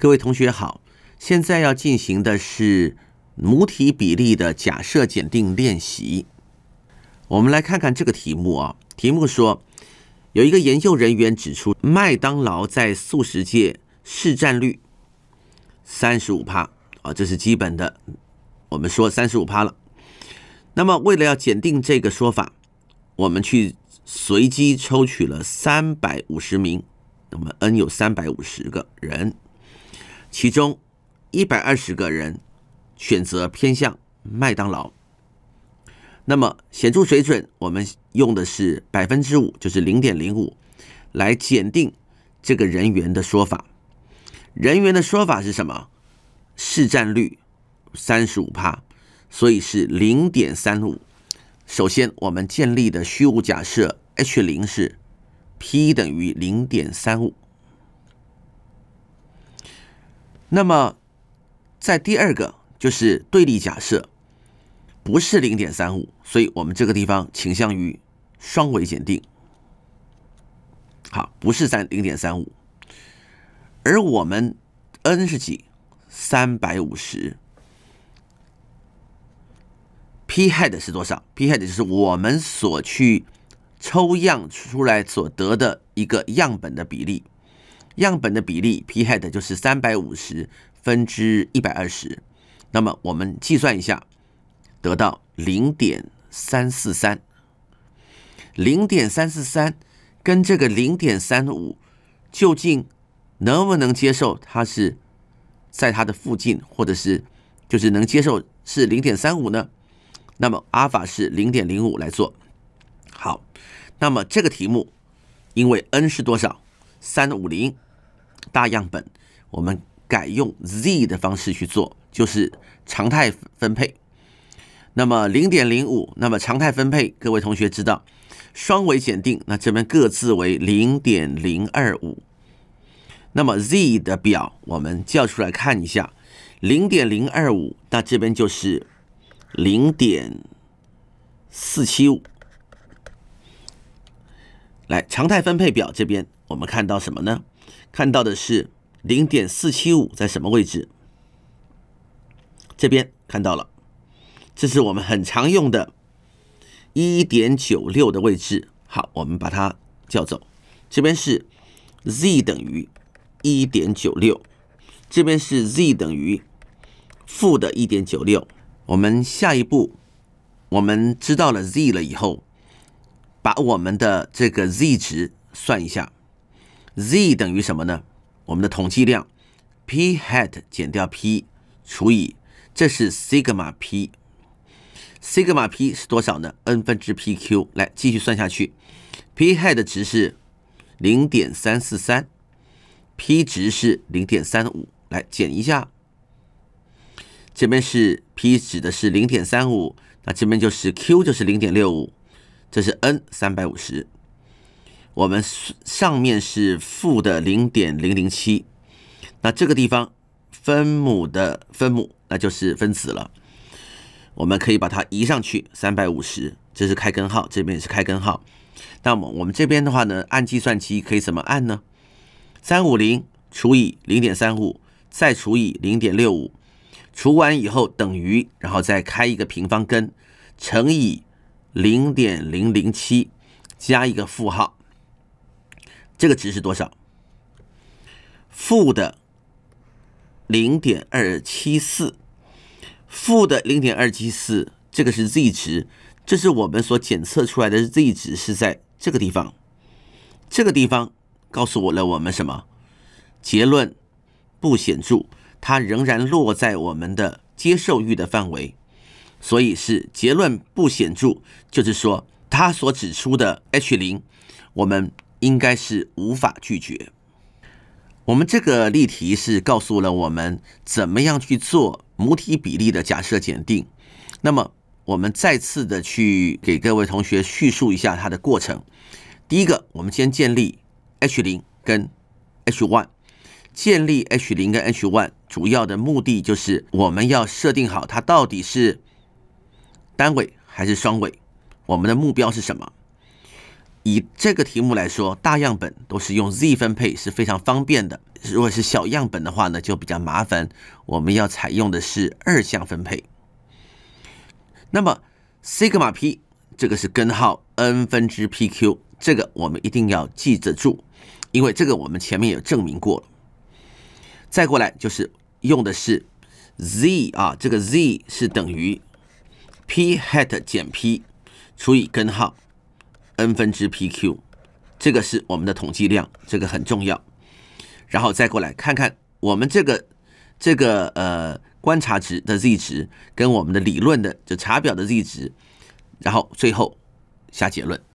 各位同学好，现在要进行的是母体比例的假设检定练习。我们来看看这个题目啊。题目说，有一个研究人员指出，麦当劳在素食界市占率三十五趴啊，这是基本的。我们说三十五趴了。那么，为了要检定这个说法，我们去随机抽取了三百五十名，那么 n 有三百五十个人。其中一百二十个人选择偏向麦当劳，那么显著水准我们用的是百分之五，就是零点零五，来检定这个人员的说法。人员的说法是什么？市占率三十五帕，所以是零点三五。首先，我们建立的虚无假设 H 零是 p 等于零点三五。那么，在第二个就是对立假设不是零点三五，所以我们这个地方倾向于双尾检定。好，不是三零点三五，而我们 n 是几？三百五十。p h e a d 是多少？p h e a d 就是我们所去抽样出来所得的一个样本的比例。样本的比例 p hat 就是三百五十分之一百二十，那么我们计算一下，得到零点三四三。零点三四三跟这个零点三五，究竟能不能接受？它是在它的附近，或者是就是能接受是零点三五呢？那么阿尔法是零点零五来做。好，那么这个题目，因为 n 是多少？三五零。大样本，我们改用 Z 的方式去做，就是常态分配。那么零点零五，那么常态分配，各位同学知道，双尾检定，那这边各自为零点零二五。那么 Z 的表，我们叫出来看一下，零点零二五，那这边就是零点四七五。来，常态分配表这边，我们看到什么呢？看到的是零点四七五在什么位置？这边看到了，这是我们很常用的，一点九六的位置。好，我们把它叫走。这边是 Z 等于一点九六，这边是 Z 等于负的一点九六。我们下一步，我们知道了 Z 了以后，把我们的这个 Z 值算一下。z 等于什么呢？我们的统计量 p hat 减掉 p 除以这是西格玛 p，西格玛 p 是多少呢？n 分之 p q 来继续算下去，p hat 的值是零点三四三，p 值是零点三五，来减一下，这边是 p 指的是零点三五，那这边就是 q 就是零点六五，这是 n 三百五十。我们上面是负的零点零零七，那这个地方分母的分母那就是分子了，我们可以把它移上去，三百五十，这是开根号，这边也是开根号。那么我们这边的话呢，按计算机可以怎么按呢？三五零除以零点三五，再除以零点六五，除完以后等于，然后再开一个平方根，乘以零点零零七，加一个负号。这个值是多少？负的零点二七四，负的零点二七四，这个是 z 值，这是我们所检测出来的 z 值是在这个地方，这个地方告诉我了我们什么？结论不显著，它仍然落在我们的接受域的范围，所以是结论不显著，就是说它所指出的 H 零，我们。应该是无法拒绝。我们这个例题是告诉了我们怎么样去做母体比例的假设检定。那么，我们再次的去给各位同学叙述一下它的过程。第一个，我们先建立 H 零跟 H one。建立 H 零跟 H one 主要的目的就是我们要设定好它到底是单尾还是双尾，我们的目标是什么？以这个题目来说，大样本都是用 z 分配是非常方便的。如果是小样本的话呢，就比较麻烦，我们要采用的是二项分配。那么 sigma p 这个是根号 n 分之 p q，这个我们一定要记着住，因为这个我们前面有证明过了。再过来就是用的是 z 啊，这个 z 是等于 p hat 减 p 除以根号。n 分之 p q，这个是我们的统计量，这个很重要。然后再过来看看我们这个这个呃观察值的 z 值跟我们的理论的就查表的 z 值，然后最后下结论。